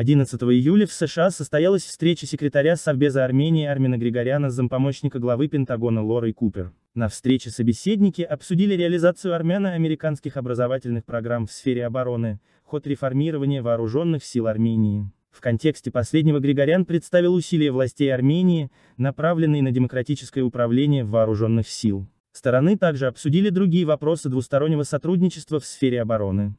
11 июля в США состоялась встреча секретаря Совбеза Армении Армина Григоряна с зампомощника главы Пентагона Лорой Купер. На встрече собеседники обсудили реализацию армяно-американских образовательных программ в сфере обороны, ход реформирования вооруженных сил Армении. В контексте последнего Григорян представил усилия властей Армении, направленные на демократическое управление вооруженных сил. Стороны также обсудили другие вопросы двустороннего сотрудничества в сфере обороны.